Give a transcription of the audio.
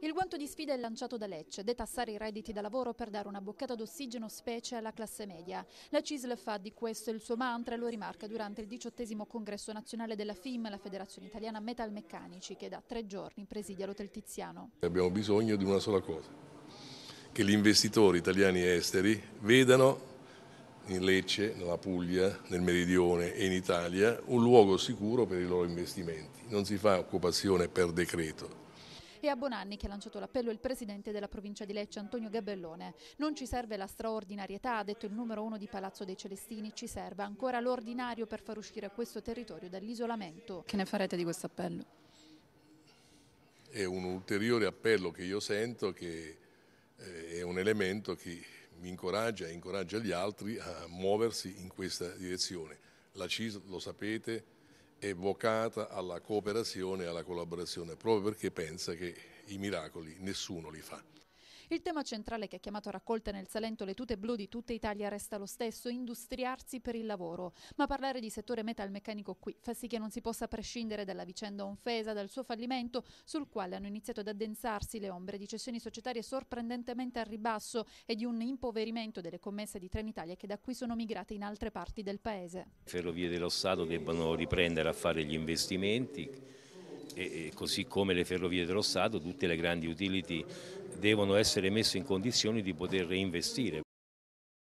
Il guanto di sfida è lanciato da Lecce, detassare i redditi da lavoro per dare una boccata d'ossigeno specie alla classe media. La CISL fa di questo il suo mantra e lo rimarca durante il diciottesimo congresso nazionale della FIM, la Federazione Italiana Metalmeccanici, che da tre giorni presidia l'Hotel Tiziano. Abbiamo bisogno di una sola cosa, che gli investitori italiani e esteri vedano in Lecce, nella Puglia, nel Meridione e in Italia un luogo sicuro per i loro investimenti. Non si fa occupazione per decreto, è a Bonanni che ha lanciato l'appello il presidente della provincia di Lecce, Antonio Gabellone. Non ci serve la straordinarietà, ha detto il numero uno di Palazzo dei Celestini, ci serve ancora l'ordinario per far uscire questo territorio dall'isolamento. Che ne farete di questo appello? È un ulteriore appello che io sento che eh, è un elemento che mi incoraggia e incoraggia gli altri a muoversi in questa direzione. La CIS, lo sapete, è vocata alla cooperazione e alla collaborazione proprio perché pensa che i miracoli nessuno li fa. Il tema centrale che ha chiamato a raccolta nel Salento le tute blu di tutta Italia resta lo stesso, industriarsi per il lavoro. Ma parlare di settore metalmeccanico qui fa sì che non si possa prescindere dalla vicenda Onfesa, dal suo fallimento, sul quale hanno iniziato ad addensarsi le ombre di cessioni societarie sorprendentemente al ribasso e di un impoverimento delle commesse di Trenitalia che da qui sono migrate in altre parti del paese. Ferrovie dello Stato debbano riprendere a fare gli investimenti e così come le ferrovie dello Stato, tutte le grandi utility devono essere messe in condizioni di poter reinvestire.